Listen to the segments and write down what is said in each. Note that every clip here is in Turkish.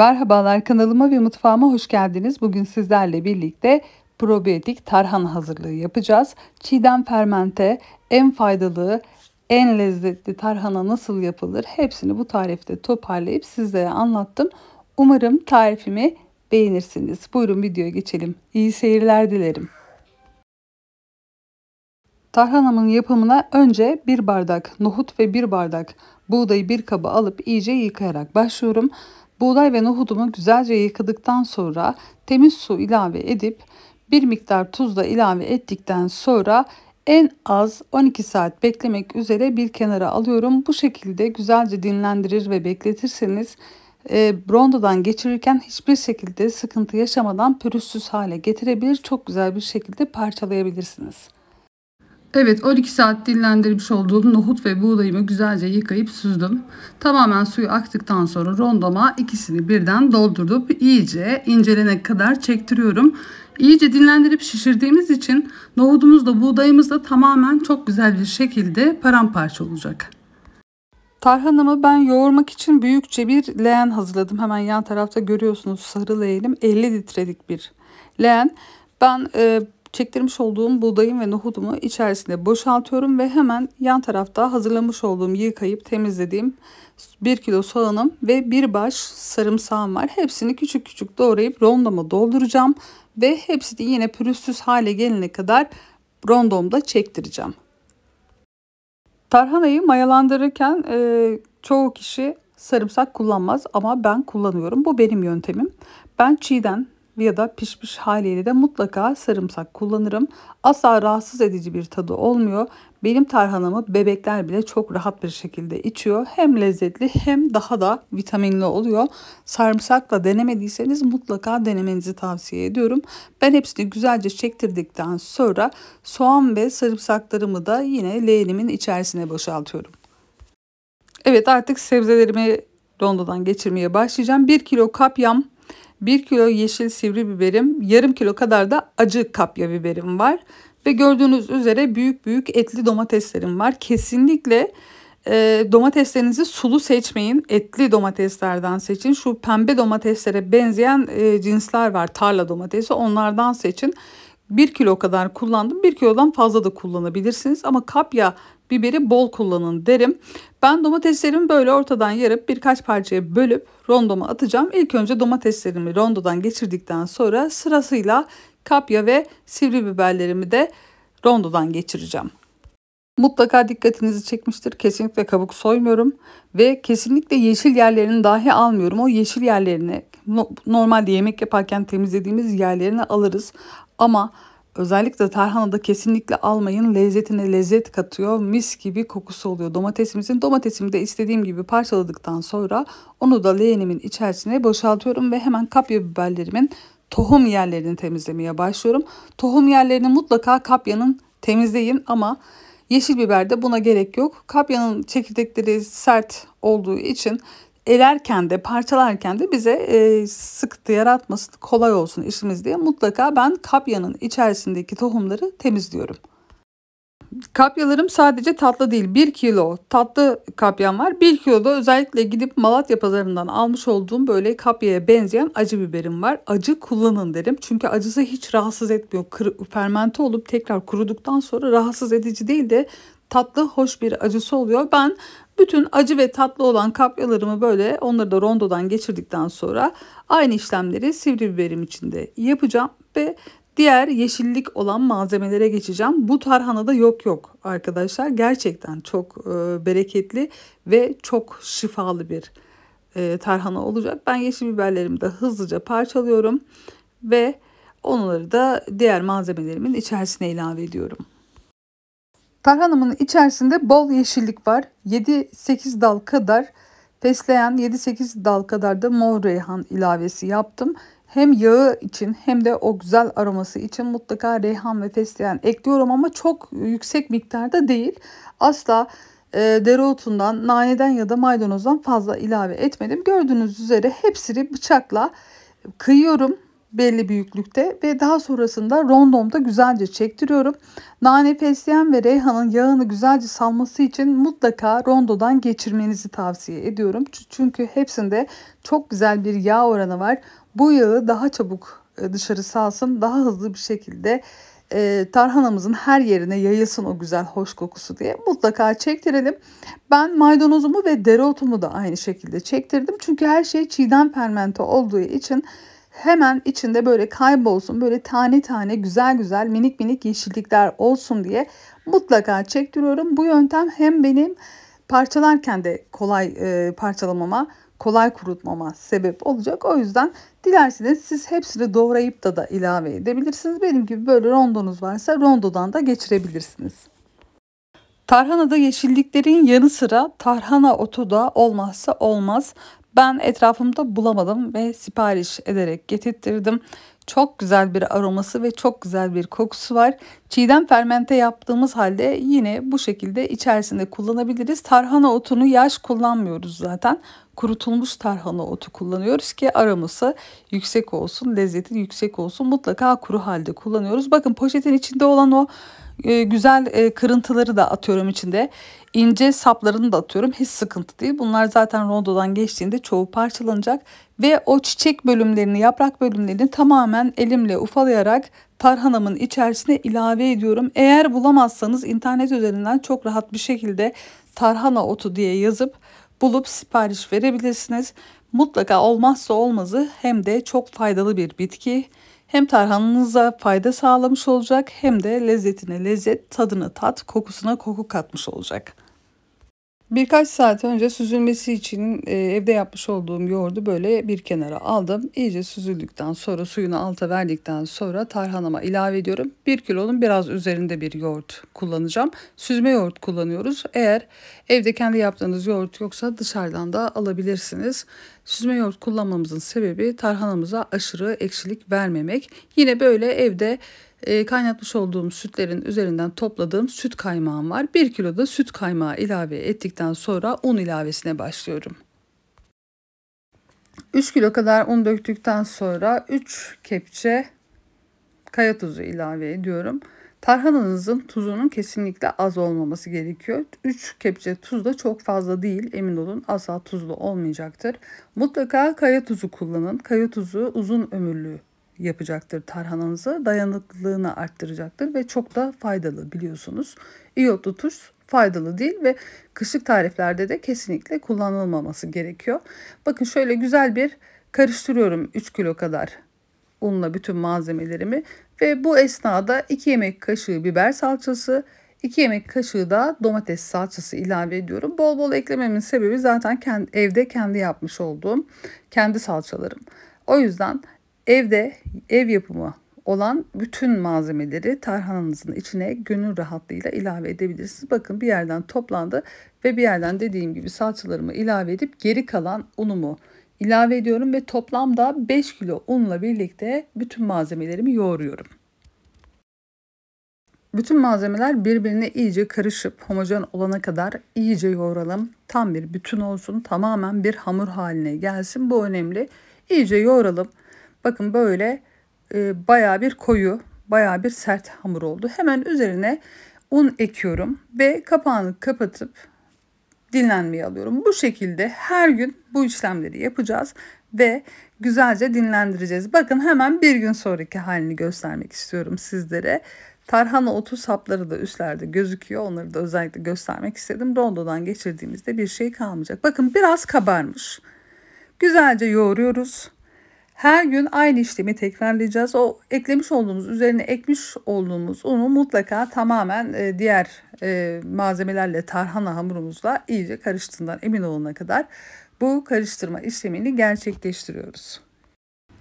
Merhabalar kanalıma ve mutfağıma hoş geldiniz. Bugün sizlerle birlikte probiyotik tarhana hazırlığı yapacağız. Çiğden fermente en faydalı, en lezzetli tarhana nasıl yapılır hepsini bu tarifte toparlayıp sizlere anlattım. Umarım tarifimi beğenirsiniz. Buyurun videoya geçelim. İyi seyirler dilerim. Tarhanamın yapımına önce bir bardak nohut ve bir bardak buğdayı bir kaba alıp iyice yıkayarak başlıyorum. Buğday ve nohudumu güzelce yıkadıktan sonra temiz su ilave edip bir miktar tuz da ilave ettikten sonra en az 12 saat beklemek üzere bir kenara alıyorum. Bu şekilde güzelce dinlendirir ve bekletirseniz e, rondodan geçirirken hiçbir şekilde sıkıntı yaşamadan pürüzsüz hale getirebilir. Çok güzel bir şekilde parçalayabilirsiniz. Evet 12 saat dinlendirmiş olduğum nohut ve buğdayımı güzelce yıkayıp süzdüm. Tamamen suyu aktıktan sonra rondoma ikisini birden doldurup iyice incelene kadar çektiriyorum. İyice dinlendirip şişirdiğimiz için nohutumuz da buğdayımız da tamamen çok güzel bir şekilde paramparça olacak. Tarhanamı ben yoğurmak için büyükçe bir leğen hazırladım. Hemen yan tarafta görüyorsunuz sarı leğenim 50 litrelik bir leğen. Ben e, çektirmiş olduğum buğdayım ve nohudumu içerisinde boşaltıyorum ve hemen yan tarafta hazırlamış olduğum yıkayıp temizlediğim 1 kilo soğanım ve bir baş sarımsağım var. Hepsini küçük küçük doğrayıp rondoma dolduracağım ve hepsini yine pürüzsüz hale gelene kadar rondomda çektireceğim. Tarhanayı mayalandırırken e, çoğu kişi sarımsak kullanmaz ama ben kullanıyorum. Bu benim yöntemim. Ben çiğden ya da pişmiş haliyle de mutlaka sarımsak kullanırım. Asla rahatsız edici bir tadı olmuyor. Benim tarhanamı bebekler bile çok rahat bir şekilde içiyor. Hem lezzetli hem daha da vitaminli oluyor. Sarımsakla denemediyseniz mutlaka denemenizi tavsiye ediyorum. Ben hepsini güzelce çektirdikten sonra soğan ve sarımsaklarımı da yine leğenimin içerisine boşaltıyorum. Evet artık sebzelerimi rondodan geçirmeye başlayacağım. 1 kilo kapyam 1 kilo yeşil sivri biberim, yarım kilo kadar da acı kapya biberim var. Ve gördüğünüz üzere büyük büyük etli domateslerim var. Kesinlikle e, domateslerinizi sulu seçmeyin. Etli domateslerden seçin. Şu pembe domateslere benzeyen e, cinsler var. Tarla domatesi onlardan seçin. 1 kilo kadar kullandım. 1 kilodan fazla da kullanabilirsiniz. Ama kapya biberi bol kullanın derim. Ben domateslerimi böyle ortadan yarıp birkaç parçaya bölüp rondoma atacağım. İlk önce domateslerimi rondodan geçirdikten sonra sırasıyla kapya ve sivri biberlerimi de rondodan geçireceğim. Mutlaka dikkatinizi çekmiştir. Kesinlikle kabuk soymuyorum ve kesinlikle yeşil yerlerini dahi almıyorum. O yeşil yerlerini normalde yemek yaparken temizlediğimiz yerlerini alırız ama Özellikle tarhanada kesinlikle almayın. Lezzetine lezzet katıyor. Mis gibi kokusu oluyor domatesimizin. Domatesimi de istediğim gibi parçaladıktan sonra onu da leğenimin içerisine boşaltıyorum ve hemen kapya biberlerimin tohum yerlerini temizlemeye başlıyorum. Tohum yerlerini mutlaka kapyanın temizleyin ama yeşil biber de buna gerek yok. Kapyanın çekirdekleri sert olduğu için elerken de parçalarken de bize e, sıkıntı yaratmasın kolay olsun işimiz diye mutlaka ben kapyanın içerisindeki tohumları temizliyorum. Kapyalarım sadece tatlı değil 1 kilo tatlı kapyam var 1 kilo da özellikle gidip Malatya pazarından almış olduğum böyle kapyaya benzeyen acı biberim var. Acı kullanın derim çünkü acısı hiç rahatsız etmiyor Kır, fermente olup tekrar kuruduktan sonra rahatsız edici değil de tatlı hoş bir acısı oluyor. Ben bütün acı ve tatlı olan kapyalarımı böyle onları da rondodan geçirdikten sonra aynı işlemleri sivri biberim içinde yapacağım ve diğer yeşillik olan malzemelere geçeceğim. Bu tarhana da yok yok arkadaşlar. Gerçekten çok e, bereketli ve çok şifalı bir e, tarhana olacak. Ben yeşil biberlerimi de hızlıca parçalıyorum ve onları da diğer malzemelerimin içerisine ilave ediyorum. Tarhanamın içerisinde bol yeşillik var. 7-8 dal kadar fesleğen, 7-8 dal kadar da mor reyhan ilavesi yaptım. Hem yağı için hem de o güzel aroması için mutlaka reyhan ve fesleğen ekliyorum ama çok yüksek miktarda değil. Asla e, dereotundan, naneden ya da maydanozdan fazla ilave etmedim. Gördüğünüz üzere hepsini bıçakla kıyıyorum belli büyüklükte ve daha sonrasında rondomda güzelce çektiriyorum. Nane fesleğen ve reyhanın yağını güzelce salması için mutlaka rondodan geçirmenizi tavsiye ediyorum. Çünkü hepsinde çok güzel bir yağ oranı var. Bu yağı daha çabuk e, dışarı salsın, daha hızlı bir şekilde e, tarhanamızın her yerine yayılsın o güzel hoş kokusu diye mutlaka çektirelim. Ben maydanozumu ve dereotumu da aynı şekilde çektirdim. Çünkü her şey çiğden fermente olduğu için hemen içinde böyle kaybolsun böyle tane tane güzel güzel minik minik yeşillikler olsun diye mutlaka çektiriyorum. Bu yöntem hem benim parçalarken de kolay e, parçalamama kolay kurutmama sebep olacak. O yüzden dilerseniz siz hepsini doğrayıp da da ilave edebilirsiniz. Benim gibi böyle rondonuz varsa rondodan da geçirebilirsiniz. Tarhanada yeşilliklerin yanı sıra tarhana otu da olmazsa olmaz. Ben etrafımda bulamadım ve sipariş ederek getirttirdim. Çok güzel bir aroması ve çok güzel bir kokusu var. Çiğden fermente yaptığımız halde yine bu şekilde içerisinde kullanabiliriz. Tarhana otunu yaş kullanmıyoruz zaten kurutulmuş tarhana otu kullanıyoruz ki aroması yüksek olsun, lezzeti yüksek olsun. Mutlaka kuru halde kullanıyoruz. Bakın poşetin içinde olan o e, güzel e, kırıntıları da atıyorum içinde. İnce saplarını da atıyorum. Hiç sıkıntı değil. Bunlar zaten rondodan geçtiğinde çoğu parçalanacak. Ve o çiçek bölümlerini, yaprak bölümlerini tamamen elimle ufalayarak tarhanamın içerisine ilave ediyorum. Eğer bulamazsanız internet üzerinden çok rahat bir şekilde tarhana otu diye yazıp bulup sipariş verebilirsiniz. Mutlaka olmazsa olmazı hem de çok faydalı bir bitki. Hem tarhanınıza fayda sağlamış olacak hem de lezzetine lezzet, tadına tat, kokusuna koku katmış olacak. Birkaç saat önce süzülmesi için e, evde yapmış olduğum yoğurdu böyle bir kenara aldım. İyice süzüldükten sonra suyunu alta verdikten sonra tarhanama ilave ediyorum. 1 kilonun biraz üzerinde bir yoğurt kullanacağım. Süzme yoğurt kullanıyoruz. Eğer evde kendi yaptığınız yoğurt yoksa dışarıdan da alabilirsiniz. Süzme yoğurt kullanmamızın sebebi tarhanamıza aşırı ekşilik vermemek. Yine böyle evde ee, kaynatmış olduğum sütlerin üzerinden topladığım süt kaymağım var. 1 kilo da süt kaymağı ilave ettikten sonra un ilavesine başlıyorum. 3 kilo kadar un döktükten sonra 3 kepçe kaya tuzu ilave ediyorum. Tarhananızın tuzunun kesinlikle az olmaması gerekiyor. 3 kepçe tuz da çok fazla değil. Emin olun asla tuzlu olmayacaktır. Mutlaka kaya tuzu kullanın. Kaya tuzu uzun ömürlü yapacaktır tarhananıza. Dayanıklılığını arttıracaktır ve çok da faydalı biliyorsunuz. İyotlu tuz faydalı değil ve kışlık tariflerde de kesinlikle kullanılmaması gerekiyor. Bakın şöyle güzel bir karıştırıyorum 3 kilo kadar unla bütün malzemelerimi ve bu esnada 2 yemek kaşığı biber salçası, 2 yemek kaşığı da domates salçası ilave ediyorum. Bol bol eklememin sebebi zaten kendi, evde kendi yapmış olduğum kendi salçalarım. O yüzden Evde ev yapımı olan bütün malzemeleri tarhananızın içine gönül rahatlığıyla ilave edebilirsiniz. Bakın bir yerden toplandı ve bir yerden dediğim gibi salçalarımı ilave edip geri kalan unumu ilave ediyorum ve toplamda 5 kilo unla birlikte bütün malzemelerimi yoğuruyorum. Bütün malzemeler birbirine iyice karışıp homojen olana kadar iyice yoğuralım. Tam bir bütün olsun, tamamen bir hamur haline gelsin. Bu önemli. İyice yoğuralım. Bakın böyle e, bayağı bir koyu, baya bir sert hamur oldu. Hemen üzerine un ekiyorum ve kapağını kapatıp dinlenmeye alıyorum. Bu şekilde her gün bu işlemleri yapacağız ve güzelce dinlendireceğiz. Bakın hemen bir gün sonraki halini göstermek istiyorum sizlere. Tarhana otu sapları da üstlerde gözüküyor. Onları da özellikle göstermek istedim. Rondodan geçirdiğimizde bir şey kalmayacak. Bakın biraz kabarmış. Güzelce yoğuruyoruz. Her gün aynı işlemi tekrarlayacağız. O eklemiş olduğumuz, üzerine ekmiş olduğumuz unu mutlaka tamamen e, diğer e, malzemelerle, tarhana hamurumuzla iyice karıştığından emin olana kadar bu karıştırma işlemini gerçekleştiriyoruz.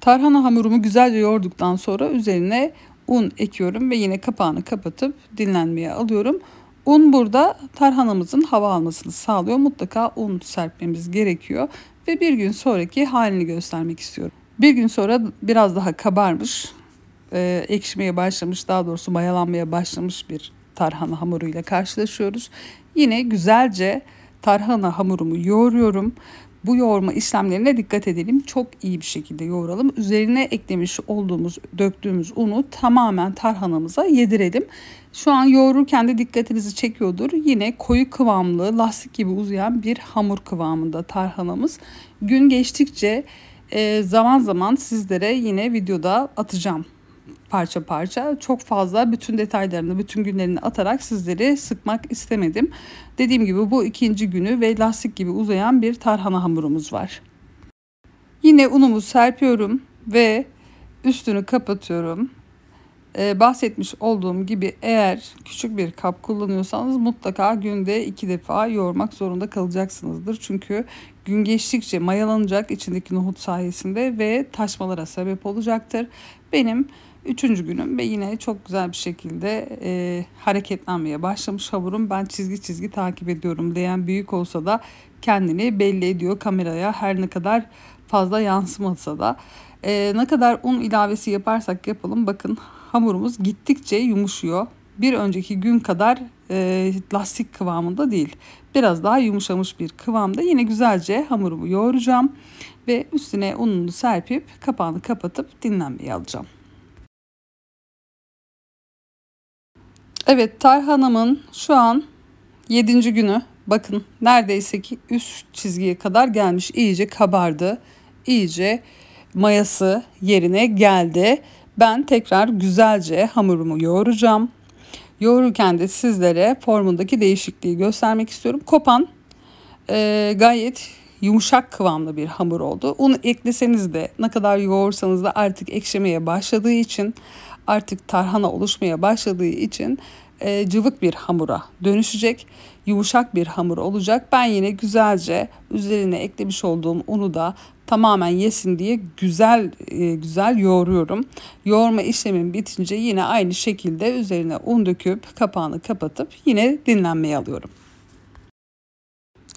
Tarhana hamurumu güzelce yoğurduktan sonra üzerine un ekiyorum ve yine kapağını kapatıp dinlenmeye alıyorum. Un burada tarhanamızın hava almasını sağlıyor. Mutlaka un serpmemiz gerekiyor ve bir gün sonraki halini göstermek istiyorum. Bir gün sonra biraz daha kabarmış, e, ekşimeye başlamış, daha doğrusu mayalanmaya başlamış bir tarhana hamuruyla karşılaşıyoruz. Yine güzelce tarhana hamurumu yoğuruyorum. Bu yoğurma işlemlerine dikkat edelim. Çok iyi bir şekilde yoğuralım. Üzerine eklemiş olduğumuz, döktüğümüz unu tamamen tarhanamıza yedirelim. Şu an yoğururken de dikkatinizi çekiyordur. Yine koyu kıvamlı, lastik gibi uzayan bir hamur kıvamında tarhanamız. Gün geçtikçe e, zaman zaman sizlere yine videoda atacağım parça parça çok fazla bütün detaylarını bütün günlerini atarak sizleri sıkmak istemedim. Dediğim gibi bu ikinci günü ve lastik gibi uzayan bir tarhana hamurumuz var. Yine unumu serpiyorum ve üstünü kapatıyorum. Ee, bahsetmiş olduğum gibi eğer küçük bir kap kullanıyorsanız mutlaka günde iki defa yoğurmak zorunda kalacaksınızdır. Çünkü gün geçtikçe mayalanacak içindeki nohut sayesinde ve taşmalara sebep olacaktır. Benim üçüncü günüm ve yine çok güzel bir şekilde e, hareketlenmeye başlamış havurum. Ben çizgi çizgi takip ediyorum diyen büyük olsa da kendini belli ediyor kameraya her ne kadar fazla yansımasa da. E, ne kadar un ilavesi yaparsak yapalım bakın hamurumuz gittikçe yumuşuyor bir önceki gün kadar e, lastik kıvamında değil. Biraz daha yumuşamış bir kıvamda yine güzelce hamurumu yoğuracağım ve üstüne ununu serpip kapağını kapatıp dinlenmeye alacağım. Evet tarhanamın şu an 7. günü bakın neredeyse ki üst çizgiye kadar gelmiş iyice kabardı iyice mayası yerine geldi. Ben tekrar güzelce hamurumu yoğuracağım Yoğururken de sizlere formundaki değişikliği göstermek istiyorum. Kopan e, gayet yumuşak kıvamlı bir hamur oldu. Un ekleseniz de ne kadar yoğursanız da artık ekşemeye başladığı için artık tarhana oluşmaya başladığı için e, cıvık bir hamura dönüşecek. Yumuşak bir hamur olacak. Ben yine güzelce üzerine eklemiş olduğum unu da tamamen yesin diye güzel e, güzel yoğuruyorum. Yoğurma işlemin bitince yine aynı şekilde üzerine un döküp kapağını kapatıp yine dinlenmeye alıyorum.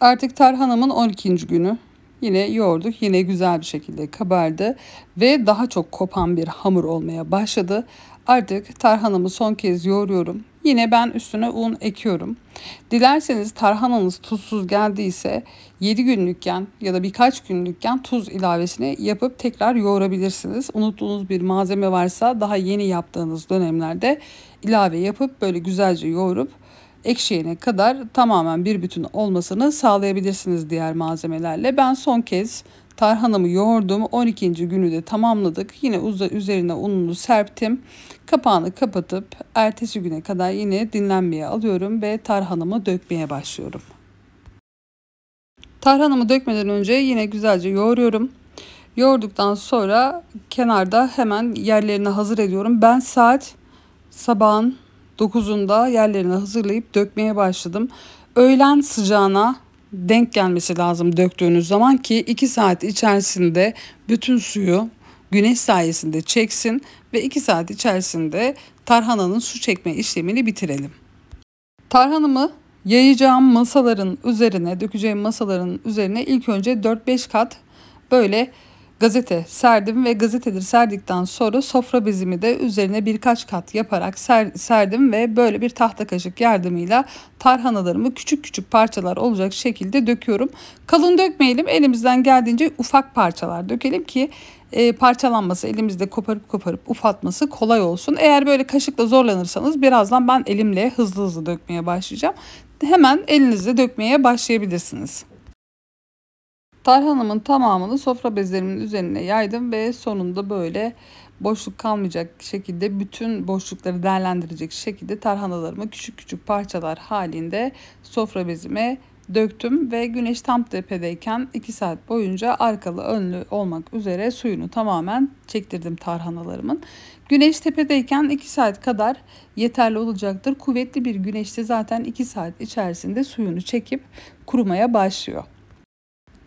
Artık tarhanamın 12. günü. Yine yoğurduk. Yine güzel bir şekilde kabardı ve daha çok kopan bir hamur olmaya başladı. Artık tarhanamı son kez yoğuruyorum. Yine ben üstüne un ekiyorum. Dilerseniz tarhananız tuzsuz geldiyse 7 günlükken ya da birkaç günlükken tuz ilavesini yapıp tekrar yoğurabilirsiniz. Unuttuğunuz bir malzeme varsa daha yeni yaptığınız dönemlerde ilave yapıp böyle güzelce yoğurup ekşiyene kadar tamamen bir bütün olmasını sağlayabilirsiniz diğer malzemelerle. Ben son kez Tarhanamı yoğurdum. 12. günü de tamamladık. Yine üzerine ununu serptim. Kapağını kapatıp ertesi güne kadar yine dinlenmeye alıyorum ve tarhanamı dökmeye başlıyorum. Tarhanamı dökmeden önce yine güzelce yoğuruyorum. Yoğurduktan sonra kenarda hemen yerlerini hazır ediyorum. Ben saat sabahın 9'unda yerlerini hazırlayıp dökmeye başladım. Öğlen sıcağına denk gelmesi lazım döktüğünüz zaman ki 2 saat içerisinde bütün suyu güneş sayesinde çeksin ve 2 saat içerisinde tarhananın su çekme işlemini bitirelim. Tarhanımı yayacağım masaların üzerine, dökeceğim masaların üzerine ilk önce 4-5 kat böyle gazete serdim ve gazeteleri serdikten sonra sofra bezimi de üzerine birkaç kat yaparak ser, serdim ve böyle bir tahta kaşık yardımıyla tarhanalarımı küçük küçük parçalar olacak şekilde döküyorum. Kalın dökmeyelim elimizden geldiğince ufak parçalar dökelim ki e, parçalanması elimizde koparıp koparıp ufatması kolay olsun. Eğer böyle kaşıkla zorlanırsanız birazdan ben elimle hızlı hızlı dökmeye başlayacağım. Hemen elinizle dökmeye başlayabilirsiniz. Tarhanamın tamamını sofra bezlerimin üzerine yaydım ve sonunda böyle boşluk kalmayacak şekilde bütün boşlukları değerlendirecek şekilde tarhanalarımı küçük küçük parçalar halinde sofra bezime döktüm ve güneş tam tepedeyken 2 saat boyunca arkalı önlü olmak üzere suyunu tamamen çektirdim tarhanalarımın. Güneş tepedeyken 2 saat kadar yeterli olacaktır. Kuvvetli bir güneşte zaten 2 saat içerisinde suyunu çekip kurumaya başlıyor.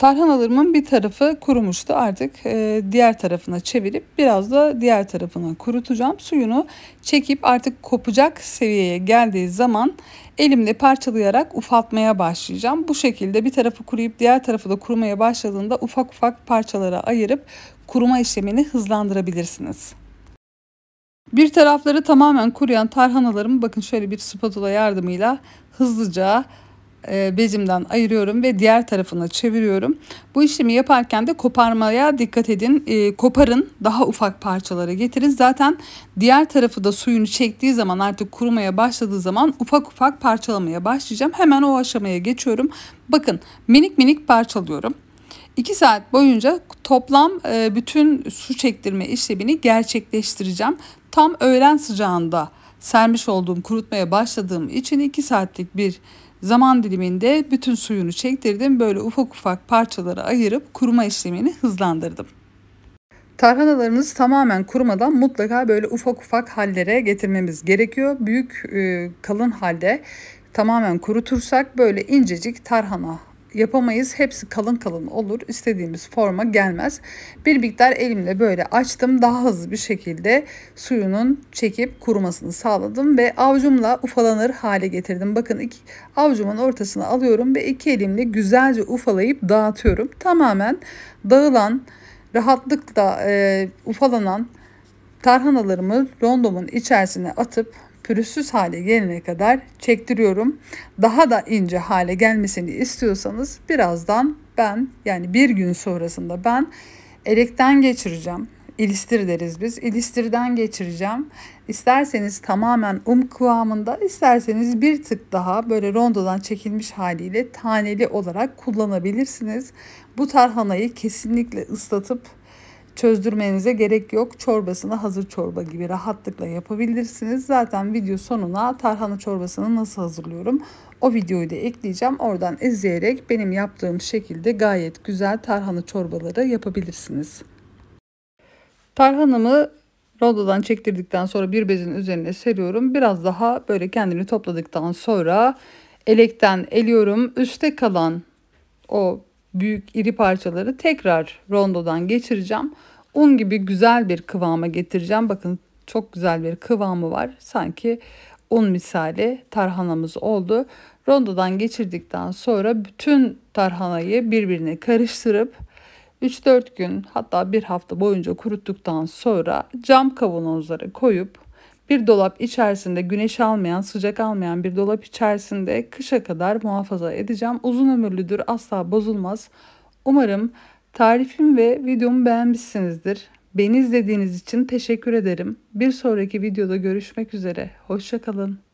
Tarhanalarımın bir tarafı kurumuştu. Artık e, diğer tarafına çevirip biraz da diğer tarafını kurutacağım. Suyunu çekip artık kopacak seviyeye geldiği zaman elimle parçalayarak ufaltmaya başlayacağım. Bu şekilde bir tarafı kuruyup diğer tarafı da kurumaya başladığında ufak ufak parçalara ayırıp kuruma işlemini hızlandırabilirsiniz. Bir tarafları tamamen kuruyan tarhanalarımı bakın şöyle bir spatula yardımıyla hızlıca e, bezimden ayırıyorum ve diğer tarafına çeviriyorum. Bu işlemi yaparken de koparmaya dikkat edin. E, koparın daha ufak parçalara getirin. Zaten diğer tarafı da suyunu çektiği zaman artık kurumaya başladığı zaman ufak ufak parçalamaya başlayacağım. Hemen o aşamaya geçiyorum. Bakın minik minik parçalıyorum. 2 saat boyunca toplam e, bütün su çektirme işlemini gerçekleştireceğim. Tam öğlen sıcağında sermiş olduğum kurutmaya başladığım için 2 saatlik bir Zaman diliminde bütün suyunu çektirdim. Böyle ufak ufak parçalara ayırıp kuruma işlemini hızlandırdım. Tarhanalarınız tamamen kurumadan mutlaka böyle ufak ufak hallere getirmemiz gerekiyor. Büyük e, kalın halde tamamen kurutursak böyle incecik tarhana yapamayız. Hepsi kalın kalın olur. İstediğimiz forma gelmez. Bir miktar elimle böyle açtım. Daha hızlı bir şekilde suyunun çekip kurumasını sağladım ve avucumla ufalanır hale getirdim. Bakın iki, avucumun ortasına alıyorum ve iki elimle güzelce ufalayıp dağıtıyorum. Tamamen dağılan, rahatlıkla e, ufalanan tarhanalarımı rondomun içerisine atıp pürüzsüz hale gelene kadar çektiriyorum. Daha da ince hale gelmesini istiyorsanız birazdan ben yani bir gün sonrasında ben elekten geçireceğim. İlistir deriz biz. İlistirden geçireceğim. İsterseniz tamamen um kıvamında, isterseniz bir tık daha böyle rondodan çekilmiş haliyle taneli olarak kullanabilirsiniz. Bu tarhanayı kesinlikle ıslatıp çözdürmenize gerek yok. Çorbasını hazır çorba gibi rahatlıkla yapabilirsiniz. Zaten video sonuna tarhana çorbasını nasıl hazırlıyorum o videoyu da ekleyeceğim. Oradan izleyerek benim yaptığım şekilde gayet güzel tarhana çorbaları yapabilirsiniz. Tarhanamı rondodan çektirdikten sonra bir bezin üzerine seriyorum. Biraz daha böyle kendini topladıktan sonra elekten eliyorum. Üste kalan o büyük iri parçaları tekrar rondodan geçireceğim. Un gibi güzel bir kıvama getireceğim. Bakın çok güzel bir kıvamı var. Sanki un misali tarhanamız oldu. Rondodan geçirdikten sonra bütün tarhanayı birbirine karıştırıp 3-4 gün hatta bir hafta boyunca kuruttuktan sonra cam kavanozlara koyup bir dolap içerisinde güneş almayan, sıcak almayan bir dolap içerisinde kışa kadar muhafaza edeceğim. Uzun ömürlüdür, asla bozulmaz. Umarım tarifim ve videomu beğenmişsinizdir. Beni izlediğiniz için teşekkür ederim. Bir sonraki videoda görüşmek üzere. Hoşçakalın.